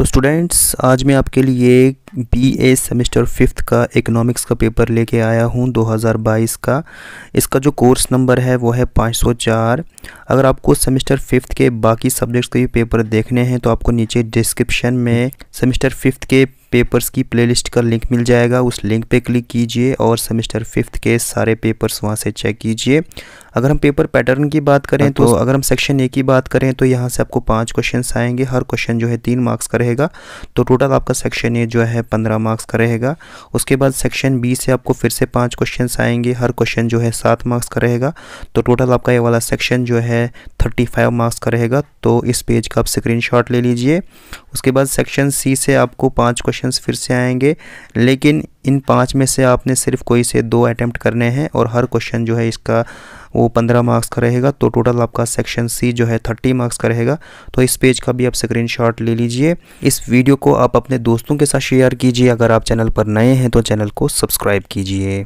तो स्टूडेंट्स आज मैं आपके लिए एक बी ए सेमेस्टर फिफ्थ का इकोनॉमिक्स का पेपर लेके आया हूँ 2022 का इसका जो कोर्स नंबर है वो है 504 अगर आपको सेमेस्टर फिफ्थ के बाकी सब्जेक्ट्स के भी पेपर देखने हैं तो आपको नीचे डिस्क्रिप्शन में सेमेस्टर फिफ्थ के पेपर्स की प्लेलिस्ट का लिंक मिल जाएगा उस लिंक पे क्लिक कीजिए और सेमेस्टर फिफ्थ के सारे पेपर्स वहाँ से चेक कीजिए अगर हम पेपर पैटर्न की बात करें हाँ, तो, तो अगर हम सेक्शन ए की बात करें तो यहाँ से आपको पाँच क्वेश्चन आएंगे हर क्वेश्चन जो है तीन मार्क्स का रहेगा तो टोटल आपका सेक्शन ए जो है है पंद्रह मार्क्स का रहेगा उसके बाद सेक्शन बी से आपको फिर से पांच क्वेश्चन आएंगे हर क्वेश्चन जो है सात मार्क्स का रहेगा तो टोटल आपका ये वाला सेक्शन जो है थर्टी फाइव मार्क्स का रहेगा तो इस पेज का आप स्क्रीनशॉट ले लीजिए उसके बाद सेक्शन सी से आपको पांच क्वेश्चंस फिर से आएंगे लेकिन इन पांच में से आपने सिर्फ कोई से दो अटैम्प्ट करने हैं और हर क्वेश्चन जो है इसका वो पंद्रह मार्क्स का रहेगा तो टोटल आपका सेक्शन सी जो है थर्टी मार्क्स का रहेगा तो इस पेज का भी आप स्क्रीनशॉट ले लीजिए इस वीडियो को आप अपने दोस्तों के साथ शेयर कीजिए अगर आप चैनल पर नए हैं तो चैनल को सब्सक्राइब कीजिए